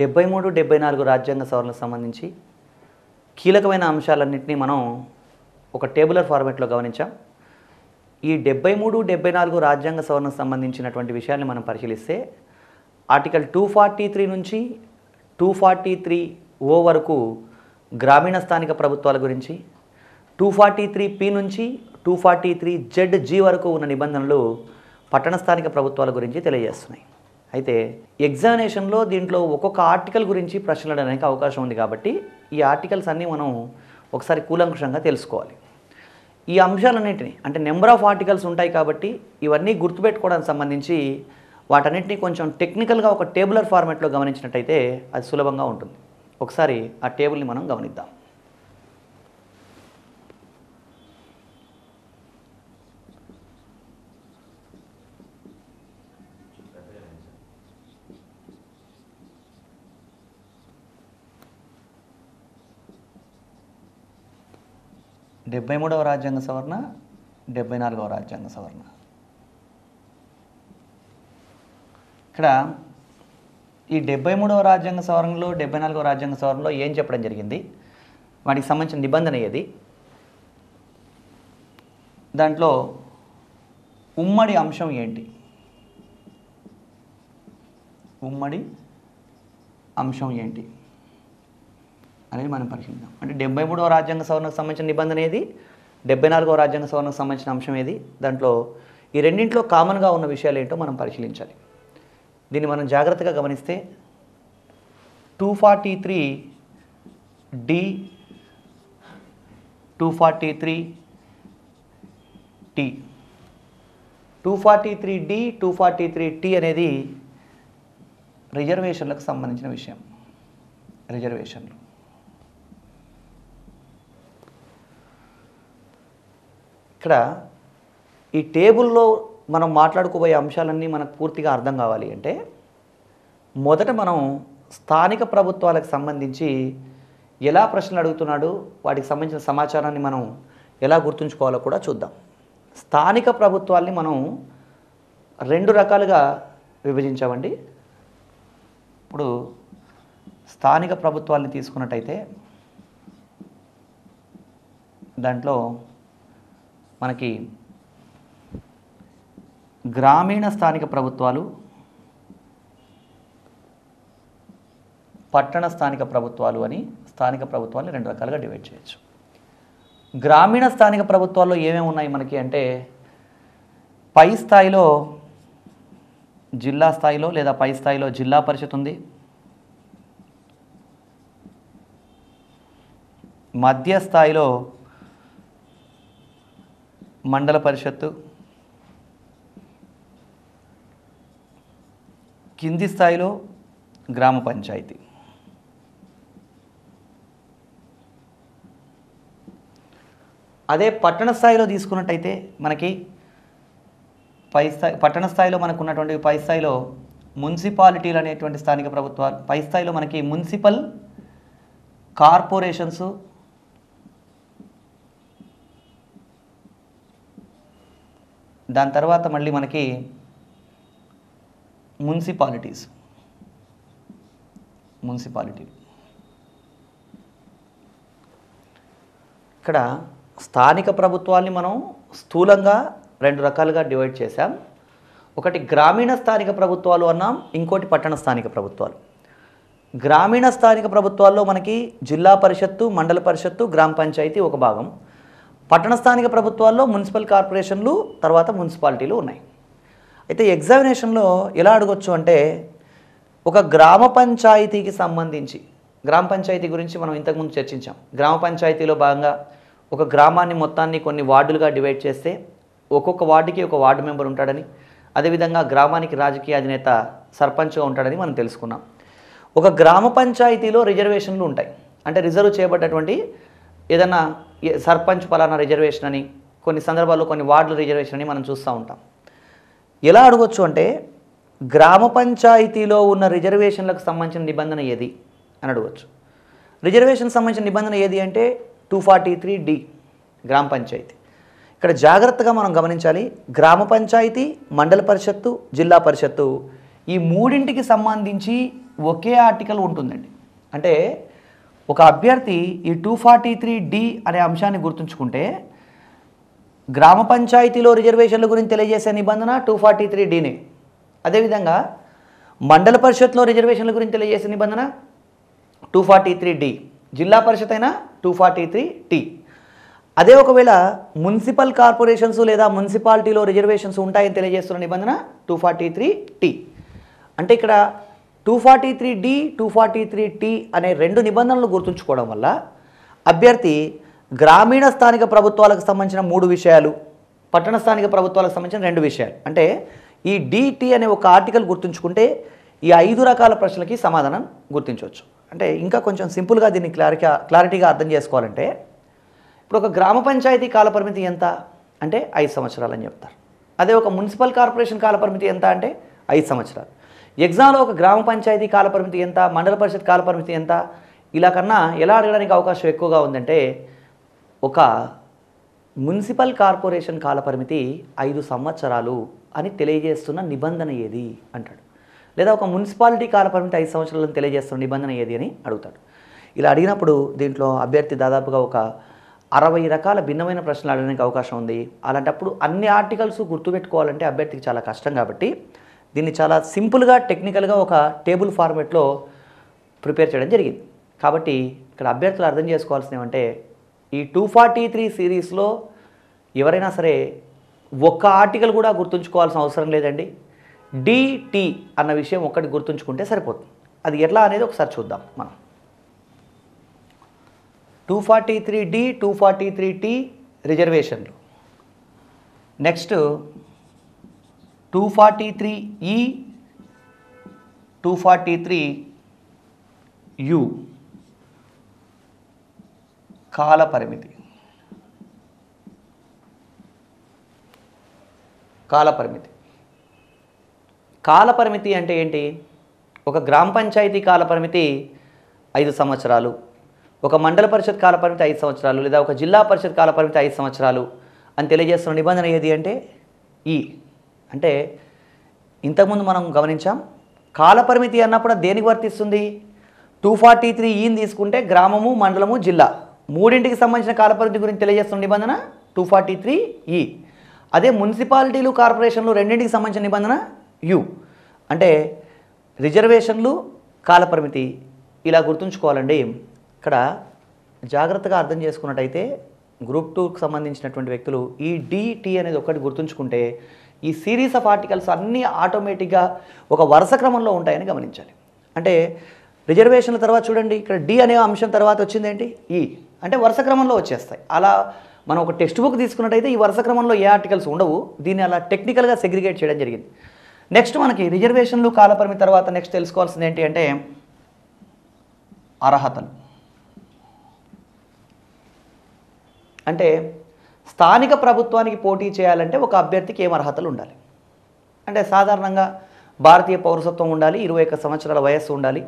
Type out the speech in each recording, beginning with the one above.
డెబ్బై మూడు డెబ్బై నాలుగు రాజ్యాంగ సవరణకు సంబంధించి కీలకమైన అంశాలన్నింటినీ మనం ఒక టేబులర్ ఫార్మేట్లో గమనించాం ఈ డెబ్బై మూడు డెబ్బై నాలుగు రాజ్యాంగ సవరణకు సంబంధించినటువంటి విషయాన్ని మనం పరిశీలిస్తే ఆర్టికల్ టూ ఫార్టీ త్రీ నుంచి టూ ఫార్టీ త్రీ ఓ వరకు గ్రామీణ స్థానిక ప్రభుత్వాల గురించి టూ ఫార్టీ త్రీ పి నుంచి two forty three Z G వరకు ఉన్న నిబంధనలు పట్టణ స్థానిక ప్రభుత్వాల గురించి తెలియజేస్తున్నాయి అయితే ఎగ్జామినేషన్లో దీంట్లో ఒక్కొక్క ఆర్టికల్ గురించి ప్రశ్నలు అడగడానికి అవకాశం ఉంది కాబట్టి ఈ ఆర్టికల్స్ అన్నీ మనం ఒకసారి కూలంకుషంగా తెలుసుకోవాలి ఈ అంశాలన్నింటినీ అంటే నెంబర్ ఆఫ్ ఆర్టికల్స్ ఉంటాయి కాబట్టి ఇవన్నీ గుర్తుపెట్టుకోవడానికి సంబంధించి వాటన్నిటిని కొంచెం టెక్నికల్గా ఒక టేబులర్ ఫార్మాట్లో గమనించినట్టయితే అది సులభంగా ఉంటుంది ఒకసారి ఆ టేబుల్ని మనం గమనిద్దాం డెబ్బై మూడవ రాజ్యాంగ సవరణ డెబ్బై నాలుగవ రాజ్యాంగ సవరణ ఇక్కడ ఈ డెబ్బై మూడవ రాజ్యాంగ సవరణలో డెబ్బై నాలుగవ రాజ్యాంగ సవరణలో ఏం చెప్పడం జరిగింది వాటికి సంబంధించిన నిబంధన ఏది దాంట్లో ఉమ్మడి అంశం ఏంటి ఉమ్మడి అంశం ఏంటి అనేది మనం పరిశీలిద్దాం అంటే డెబ్బై మూడవ రాజ్యాంగ సవరణకు సంబంధించిన నిబంధన ఏది డెబ్బై నాలుగవ రాజ్యాంగ సవరణకు సంబంధించిన అంశం ఏది దాంట్లో ఈ రెండింటిలో కామన్గా ఉన్న విషయాలు ఏంటో మనం పరిశీలించాలి దీన్ని మనం జాగ్రత్తగా గమనిస్తే two forty three D two forty three T two forty three D two forty three T అనేది రిజర్వేషన్లకు సంబంధించిన విషయం రిజర్వేషన్లు ఇక్కడ ఈ టేబుల్లో మనం మాట్లాడుకోబోయే అంశాలన్నీ మనకు పూర్తిగా అర్థం కావాలి అంటే మొదట మనం స్థానిక ప్రభుత్వాలకు సంబంధించి ఎలా ప్రశ్నలు అడుగుతున్నాడు వాటికి సంబంధించిన సమాచారాన్ని మనం ఎలా గుర్తుంచుకోవాలో కూడా చూద్దాం స్థానిక ప్రభుత్వాల్ని మనం రెండు రకాలుగా విభజించామండి ఇప్పుడు స్థానిక ప్రభుత్వాల్ని తీసుకున్నట్టయితే దాంట్లో మనకి గ్రామీణ స్థానిక ప్రభుత్వాలు పట్టణ స్థానిక ప్రభుత్వాలు అని స్థానిక ప్రభుత్వాన్ని రెండు రకాలుగా డివైడ్ చేయొచ్చు గ్రామీణ స్థానిక ప్రభుత్వాల్లో ఏమేమి ఉన్నాయి మనకి అంటే పై స్థాయిలో జిల్లా స్థాయిలో లేదా పై స్థాయిలో జిల్లా పరిషత్ ఉంది మధ్య స్థాయిలో మండల పరిషత్తు కింది స్థాయిలో గ్రామ పంచాయతీ అదే పట్టణ స్థాయిలో తీసుకున్నట్టయితే మనకి పై స్థాయి పట్టణ స్థాయిలో మనకు ఉన్నటువంటి పై స్థాయిలో మున్సిపాలిటీలు అనేటువంటి స్థానిక ప్రభుత్వాలు పై స్థాయిలో మనకి మున్సిపల్ కార్పొరేషన్స్ దాని తర్వాత మళ్ళీ మనకి మున్సిపాలిటీస్ మున్సిపాలిటీ ఇక్కడ స్థానిక ప్రభుత్వాల్ని మనం స్థూలంగా రెండు రకాలుగా డివైడ్ చేశాం ఒకటి గ్రామీణ స్థానిక ప్రభుత్వాలు అన్నాం ఇంకోటి పట్టణ స్థానిక ప్రభుత్వాలు గ్రామీణ స్థానిక ప్రభుత్వాల్లో మనకి జిల్లా పరిషత్తు మండల పరిషత్తు గ్రామ పంచాయతీ ఒక భాగం పట్టణ స్థానిక ప్రభుత్వాల్లో మున్సిపల్ కార్పొరేషన్లు తర్వాత మున్సిపాలిటీలు ఉన్నాయి అయితే ఎగ్జామినేషన్లో ఎలా అడగొచ్చు అంటే ఒక గ్రామ పంచాయతీకి సంబంధించి గ్రామ పంచాయతీ గురించి మనం ఇంతకుముందు చర్చించాం గ్రామ పంచాయతీలో భాగంగా ఒక గ్రామాన్ని మొత్తాన్ని కొన్ని వార్డులుగా డివైడ్ చేస్తే ఒక్కొక్క వార్డుకి ఒక వార్డు మెంబర్ ఉంటాడని అదేవిధంగా గ్రామానికి రాజకీయ అధినేత సర్పంచ్గా ఉంటాడని మనం తెలుసుకున్నాం ఒక గ్రామ పంచాయతీలో రిజర్వేషన్లు ఉంటాయి అంటే రిజర్వ్ చేయబడ్డటువంటి ఏదన్నా సర్పంచ్ పలానా రిజర్వేషన్ అని కొన్ని సందర్భాల్లో కొన్ని వార్డుల రిజర్వేషన్ అని మనం చూస్తూ ఉంటాం ఎలా అడగొచ్చు అంటే గ్రామ పంచాయతీలో ఉన్న రిజర్వేషన్లకు సంబంధించిన నిబంధన ఏది అని అడగవచ్చు రిజర్వేషన్ సంబంధించిన నిబంధన ఏది అంటే టూ ఫార్టీ త్రీ డి గ్రామ పంచాయతీ ఇక్కడ జాగ్రత్తగా మనం గమనించాలి గ్రామ పంచాయతీ మండల పరిషత్తు జిల్లా పరిషత్తు ఈ మూడింటికి సంబంధించి ఒకే ఆర్టికల్ ఉంటుందండి అంటే ఒక అభ్యర్థి ఈ టూ ఫార్టీ త్రీ డి అనే అంశాన్ని గుర్తుంచుకుంటే గ్రామ పంచాయతీలో రిజర్వేషన్ల గురించి తెలియజేసే నిబంధన టూ ఫార్టీ త్రీ డీని అదేవిధంగా మండల పరిషత్లో రిజర్వేషన్ల గురించి తెలియజేసే నిబంధన టూ ఫార్టీ త్రీ డి జిల్లా పరిషత్ అయినా టూ ఫార్టీ త్రీ టి అదే ఒకవేళ మున్సిపల్ కార్పొరేషన్స్ లేదా మున్సిపాలిటీలో రిజర్వేషన్స్ ఉంటాయని తెలియజేస్తున్న నిబంధన టూ ఫార్టీ త్రీ టి అంటే ఇక్కడ two forty three D two forty three T అనే రెండు నిబంధనలు గుర్తుంచుకోవడం వల్ల అభ్యర్థి గ్రామీణ స్థానిక ప్రభుత్వాలకు సంబంధించిన మూడు విషయాలు పట్టణ స్థానిక ప్రభుత్వాలకు సంబంధించిన రెండు విషయాలు అంటే ఈ డిటి అనే ఒక ఆర్టికల్ గుర్తుంచుకుంటే ఈ ఐదు రకాల ప్రశ్నలకి సమాధానం గుర్తించవచ్చు అంటే ఇంకా కొంచెం సింపుల్గా దీన్ని క్లారిటీ క్లారిటీగా అర్థం చేసుకోవాలంటే ఇప్పుడు ఒక గ్రామ పంచాయతీ కాలపరిమితి ఎంత అంటే ఐదు సంవత్సరాలు అని చెప్తారు అదే ఒక మున్సిపల్ కార్పొరేషన్ కాలపరిమితి ఎంత అంటే ఐదు సంవత్సరాలు ఎగ్జామ్లో ఒక గ్రామ పంచాయతీ కాలపరిమితి ఎంత మండల పరిషత్ కాలపరిమితి ఎంత ఇలా కన్నా ఎలా అడగడానికి అవకాశం ఎక్కువగా ఉందంటే ఒక మున్సిపల్ కార్పొరేషన్ కాలపరిమితి ఐదు సంవత్సరాలు అని తెలియజేస్తున్న నిబంధన ఏది అంటాడు లేదా ఒక మున్సిపాలిటీ కాలపరిమితి ఐదు అని తెలియజేస్తున్న నిబంధన ఏది అని అడుగుతాడు ఇలా అడిగినప్పుడు దీంట్లో అభ్యర్థి దాదాపుగా ఒక అరవై రకాల భిన్నమైన ప్రశ్నలు అడగడానికి అవకాశం ఉంది అలాంటప్పుడు అన్ని ఆర్టికల్స్ గుర్తుపెట్టుకోవాలంటే అభ్యర్థికి చాలా కష్టం కాబట్టి దీన్ని చాలా సింపుల్గా టెక్నికల్గా ఒక టేబుల్ ఫార్మేట్లో ప్రిపేర్ చేయడం జరిగింది కాబట్టి ఇక్కడ అభ్యర్థులు అర్థం చేసుకోవాల్సిన ఏమంటే ఈ టూ ఫార్టీ త్రీ సిరీస్లో ఎవరైనా సరే ఒక్క ఆర్టికల్ కూడా గుర్తుంచుకోవాల్సిన అవసరం లేదండి డిటి అన్న విషయం ఒక్కటి గుర్తుంచుకుంటే సరిపోతుంది అది ఎట్లా అనేది ఒకసారి చూద్దాం మనం two forty three D two forty three T రిజర్వేషన్లు next two forty three E e, two forty three U కాల పరిమితి కాల పరిమితి కాల పరిమితి అంటే ఏంటి ఒక గ్రామ పంచాయతీ కాల పరిమితి ఐదు సంవత్సరాలు ఒక మండల పరిషత్ కాల పరిమితి ఐదు సంవత్సరాలు లేదా ఒక జిల్లా పరిషత్ కాల పరిమితి ఐదు సంవత్సరాలు అని తెలియజేస్తున్న నిబంధన ఏది అంటే ఈ e. అంటే ఇంతకుముందు మనం గమనించాం కాలపరిమితి అన్నప్పుడు దేనికి వర్తిస్తుంది టూ ఫార్టీ త్రీ ఈని తీసుకుంటే గ్రామము మండలము జిల్లా మూడింటికి సంబంధించిన కాలపరిమితి గురించి తెలియజేస్తున్న నిబంధన టూ ఫార్టీ త్రీ ఈ అదే మున్సిపాలిటీలు కార్పొరేషన్లు రెండింటికి సంబంధించిన నిబంధన యు అంటే రిజర్వేషన్లు కాలపరిమితి ఇలా గుర్తుంచుకోవాలండి ఇక్కడ జాగ్రత్తగా అర్థం చేసుకున్నట్టయితే గ్రూప్ టూకి సంబంధించినటువంటి వ్యక్తులు ఈ డిటి అనేది ఒకటి గుర్తుంచుకుంటే ఈ సిరీస్ ఆఫ్ ఆర్టికల్స్ అన్నీ ఆటోమేటిక్గా ఒక వరుస క్రమంలో ఉంటాయని గమనించాలి అంటే రిజర్వేషన్ల తర్వాత చూడండి ఇక్కడ డి అనే అంశం తర్వాత వచ్చింది ఏంటి ఈ e. అంటే వరుస క్రమంలో వచ్చేస్తాయి అలా మనం ఒక టెక్స్ట్ బుక్ తీసుకున్నట్టయితే ఈ వరుస క్రమంలో ఏ ఆర్టికల్స్ ఉండవు దీన్ని అలా టెక్నికల్గా సెగ్రిగేట్ చేయడం జరిగింది నెక్స్ట్ మనకి రిజర్వేషన్లు కాలపరిమి తర్వాత నెక్స్ట్ తెలుసుకోవాల్సింది ఏంటి అంటే అర్హతలు అంటే స్థానిక ప్రభుత్వానికి పోటీ చేయాలంటే ఒక అభ్యర్థికి ఏం అర్హతలు ఉండాలి అంటే సాధారణంగా భారతీయ పౌరసత్వం ఉండాలి ఇరవై సంవత్సరాల వయస్సు ఉండాలి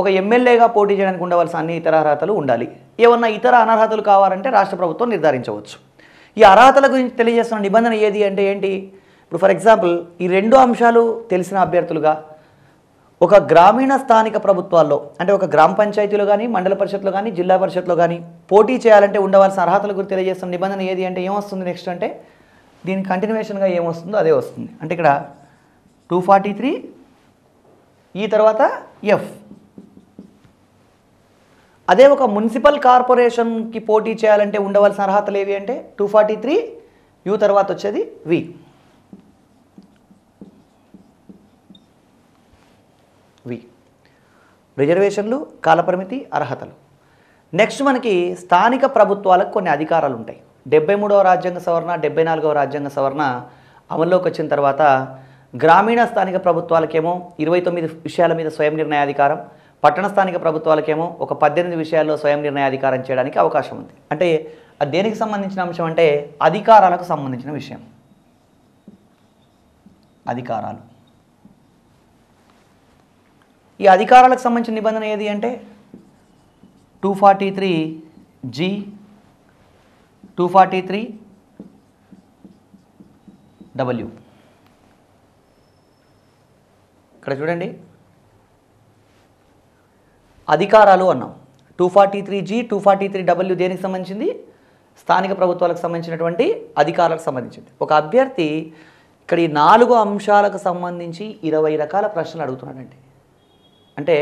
ఒక ఎమ్మెల్యేగా పోటీ చేయడానికి ఉండవలసిన అన్ని ఇతర అర్హతలు ఉండాలి ఏమన్నా ఇతర అనర్హతలు కావాలంటే రాష్ట్ర ప్రభుత్వం నిర్ధారించవచ్చు ఈ అర్హతల గురించి తెలియజేస్తున్న నిబంధన ఏది అంటే ఏంటి ఇప్పుడు ఫర్ ఎగ్జాంపుల్ ఈ రెండు అంశాలు తెలిసిన అభ్యర్థులుగా ఒక గ్రామీణ స్థానిక ప్రభుత్వాల్లో అంటే ఒక గ్రామ పంచాయతీలో కానీ మండల పరిషత్లో కానీ జిల్లా పరిషత్లో కానీ పోటీ చేయాలంటే ఉండవలసిన అర్హతల గురించి తెలియజేస్తున్న నిబంధన ఏది అంటే ఏమొస్తుంది నెక్స్ట్ అంటే దీని కంటిన్యూషన్గా ఏమొస్తుందో అదే వస్తుంది అంటే ఇక్కడ టూ ఫార్టీ త్రీ ఈ తర్వాత ఎఫ్ అదే ఒక మున్సిపల్ కార్పొరేషన్కి పోటీ చేయాలంటే ఉండవలసిన అర్హతలు ఏవి అంటే టూ ఫార్టీ త్రీ యూ తర్వాత వచ్చేది వి వి రిజర్వేషన్లు కాలపరిమితి అర్హతలు నెక్స్ట్ మనకి స్థానిక ప్రభుత్వాలకు కొన్ని అధికారాలు ఉంటాయి డెబ్బై మూడవ రాజ్యాంగ సవరణ డెబ్బై నాలుగవ రాజ్యాంగ సవరణ అమల్లోకి వచ్చిన తర్వాత గ్రామీణ స్థానిక ప్రభుత్వాలకేమో ఇరవై తొమ్మిది విషయాల మీద స్వయం నిర్ణయాధికారం పట్టణ స్థానిక ప్రభుత్వాలకేమో ఒక పద్దెనిమిది విషయాల్లో స్వయం నిర్ణయాధికారం చేయడానికి అవకాశం ఉంది అంటే అది దేనికి సంబంధించిన అంశం అంటే అధికారాలకు సంబంధించిన విషయం అధికారాలు ఈ అధికారాలకు సంబంధించిన నిబంధన ఏది అంటే two forty three G two forty three W ఇక్కడ చూడండి అధికారాలు అన్నాం two forty three G two forty three W దేనికి సంబంధించింది స్థానిక ప్రభుత్వాలకు సంబంధించినటువంటి అధికారాలకు సంబంధించింది ఒక అభ్యర్థి ఇక్కడ ఈ నాలుగు అంశాలకు సంబంధించి ఇరవై రకాల ప్రశ్నలు అడుగుతున్నాడండి అంటే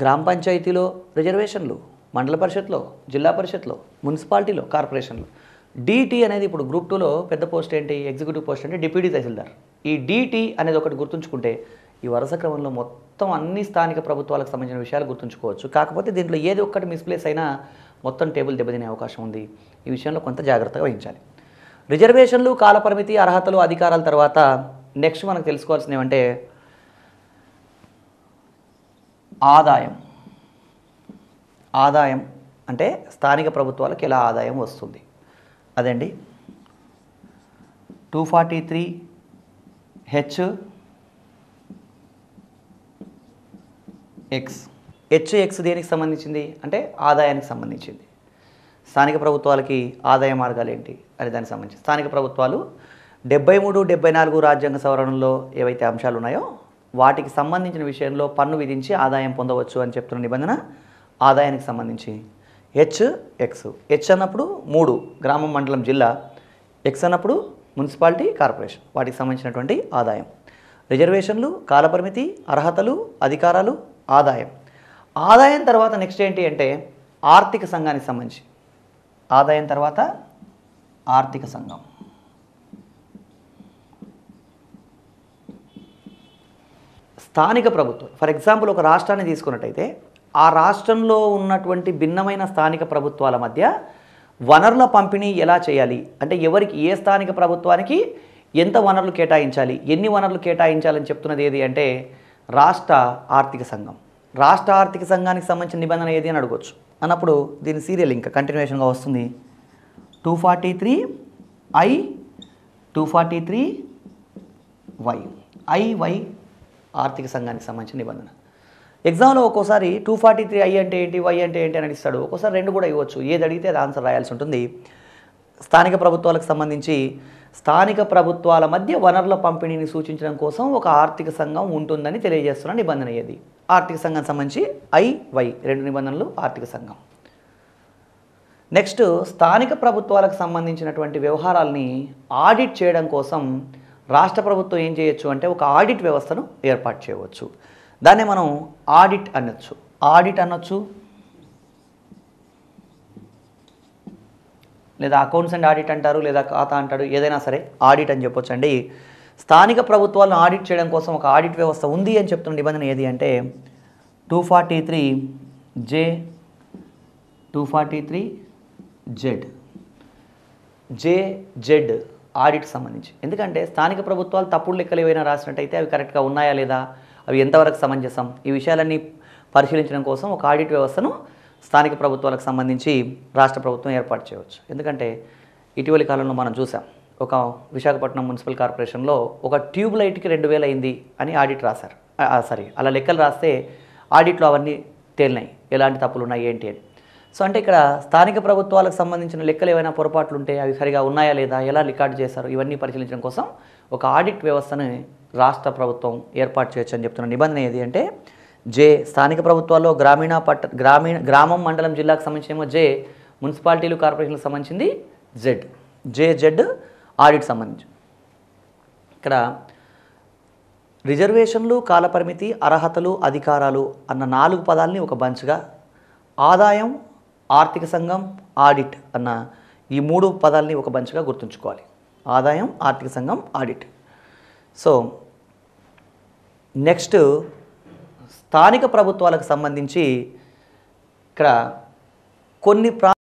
గ్రామ పంచాయతీలో రిజర్వేషన్లు మండల పరిషత్లో జిల్లా పరిషత్లో మున్సిపాలిటీలో కార్పొరేషన్లు డీటీ అనేది ఇప్పుడు గ్రూప్ టూలో పెద్ద పోస్ట్ ఏంటి ఎగ్జిక్యూటివ్ పోస్ట్ అంటే డిప్యూటీ తహసీల్దార్ ఈ డీటీ అనేది ఒకటి గుర్తుంచుకుంటే ఈ వరుస క్రమంలో మొత్తం అన్ని స్థానిక ప్రభుత్వాలకు సంబంధించిన విషయాలు గుర్తుంచుకోవచ్చు కాకపోతే దీంట్లో ఏది ఒక్కటి మిస్ప్లేస్ అయినా మొత్తం టేబుల్ దెబ్బతినే అవకాశం ఉంది ఈ విషయంలో కొంత జాగ్రత్తగా వహించాలి రిజర్వేషన్లు కాలపరిమితి అర్హతలు అధికారాల తర్వాత నెక్స్ట్ మనకు తెలుసుకోవాల్సినవి అంటే ఆదాయం ఆదాయం అంటే స్థానిక ప్రభుత్వాలకు ఎలా ఆదాయం వస్తుంది అదండి two forty three H X H X దేనికి సంబంధించింది అంటే ఆదాయానికి సంబంధించింది స్థానిక ప్రభుత్వాలకి ఆదాయ మార్గాలు ఏంటి అని దానికి సంబంధించి స్థానిక ప్రభుత్వాలు డెబ్బై మూడు డెబ్బై నాలుగు రాజ్యాంగ సవరణలో ఏవైతే అంశాలు ఉన్నాయో వాటికి సంబంధించిన విషయంలో పన్ను విధించి ఆదాయం పొందవచ్చు అని చెప్తున్న నిబంధన ఆదాయానికి సంబంధించి హెచ్ ఎక్స్ హెచ్ అన్నప్పుడు మూడు గ్రామం మండలం జిల్లా ఎక్స్ అన్నప్పుడు మున్సిపాలిటీ కార్పొరేషన్ వాటికి సంబంధించినటువంటి ఆదాయం రిజర్వేషన్లు కాలపరిమితి అర్హతలు అధికారాలు ఆదాయం ఆదాయం తర్వాత నెక్స్ట్ ఏంటి అంటే ఆర్థిక సంఘానికి సంబంధించి ఆదాయం తర్వాత ఆర్థిక సంఘం స్థానిక ప్రభుత్వం ఫర్ ఎగ్జాంపుల్ ఒక రాష్ట్రాన్ని తీసుకున్నట్టయితే ఆ రాష్ట్రంలో ఉన్నటువంటి భిన్నమైన స్థానిక ప్రభుత్వాల మధ్య వనరుల పంపిణీ ఎలా చేయాలి అంటే ఎవరికి ఏ స్థానిక ప్రభుత్వానికి ఎంత వనరులు కేటాయించాలి ఎన్ని వనరులు కేటాయించాలని చెప్తున్నది ఏది అంటే రాష్ట్ర ఆర్థిక సంఘం రాష్ట్ర ఆర్థిక సంఘానికి సంబంధించిన నిబంధన ఏది అని అడగవచ్చు అన్నప్పుడు దీని సీరియల్ ఇంకా కంటిన్యూషన్గా వస్తుంది two forty three I two forty three Y I Y ఆర్థిక సంఘానికి సంబంధించిన నిబంధన ఎగ్జామ్లో ఒక్కోసారి టూ ఫార్టీ త్రీ ఐ అంటే ఏంటి వై అంటే ఏంటి అని ఇస్తాడు ఒక్కోసారి రెండు కూడా ఇవ్వచ్చు ఏది అడిగితే అది ఆన్సర్ రాయాల్సి ఉంటుంది స్థానిక ప్రభుత్వాలకు సంబంధించి స్థానిక ప్రభుత్వాల మధ్య వనరుల పంపిణీని సూచించడం కోసం ఒక ఆర్థిక సంఘం ఉంటుందని తెలియజేస్తున్న నిబంధన ఏది ఆర్థిక సంఘం సంబంధించి ఐ వై రెండు నిబంధనలు ఆర్థిక సంఘం నెక్స్ట్ స్థానిక ప్రభుత్వాలకు సంబంధించినటువంటి వ్యవహారాల్ని ఆడిట్ చేయడం కోసం రాష్ట్ర ప్రభుత్వం ఏం చేయొచ్చు అంటే ఒక ఆడిట్ వ్యవస్థను ఏర్పాటు చేయవచ్చు దాన్ని మనం ఆడిట్ అనొచ్చు ఆడిట్ అనొచ్చు లేదా అకౌంట్స్ అండ్ ఆడిట్ అంటారు లేదా ఖాతా అంటాడు ఏదైనా సరే ఆడిట్ అని అండి స్థానిక ప్రభుత్వాలను ఆడిట్ చేయడం కోసం ఒక ఆడిట్ వ్యవస్థ ఉంది అని చెప్తున్న నిబంధన ఏది అంటే two forty three J two forty three Z J Z audit సంబంధించి ఎందుకంటే స్థానిక ప్రభుత్వాలు తప్పుడు లెక్కలు ఏవైనా రాసినట్టయితే అవి కరెక్ట్గా ఉన్నాయా లేదా అవి ఎంతవరకు సమంజసం ఈ విషయాలన్నీ పరిశీలించడం కోసం ఒక ఆడిట్ వ్యవస్థను స్థానిక ప్రభుత్వాలకు సంబంధించి రాష్ట్ర ప్రభుత్వం ఏర్పాటు చేయవచ్చు ఎందుకంటే ఇటీవలి కాలంలో మనం చూసాం ఒక విశాఖపట్నం మున్సిపల్ కార్పొరేషన్లో ఒక ట్యూబ్ లైట్కి రెండు వేలు అయింది అని ఆడిట్ రాశారు సారీ అలా లెక్కలు రాస్తే ఆడిట్లో అవన్నీ తేలినాయి ఎలాంటి తప్పులు ఉన్నాయి ఏంటి అని సో అంటే ఇక్కడ స్థానిక ప్రభుత్వాలకు సంబంధించిన లెక్కలు ఏవైనా పొరపాట్లు ఉంటే అవి సరిగా ఉన్నాయా లేదా ఎలా రికార్డు చేశారు ఇవన్నీ పరిశీలించడం కోసం ఒక ఆడిట్ వ్యవస్థను రాష్ట్ర ప్రభుత్వం ఏర్పాటు చేయొచ్చు అని చెప్తున్న నిబంధన ఏది అంటే జే స్థానిక ప్రభుత్వాల్లో గ్రామీణ పట్ట గ్రామీణ గ్రామం మండలం జిల్లాకు సంబంధించినేమో జే మున్సిపాలిటీలు కార్పొరేషన్లకు సంబంధించింది జెడ్ జే జెడ్ ఆడిట్ సంబంధించి ఇక్కడ రిజర్వేషన్లు కాలపరిమితి అర్హతలు అధికారాలు అన్న నాలుగు పదాలని ఒక బంచ్గా ఆదాయం ఆర్థిక సంఘం ఆడిట్ అన్న ఈ మూడు పదాలని ఒక బంచ్గా గుర్తుంచుకోవాలి ఆదాయం ఆర్థిక సంఘం ఆడిట్ సో నెక్స్ట్ స్థానిక ప్రభుత్వాలకు సంబంధించి ఇక్కడ కొన్ని ప్రా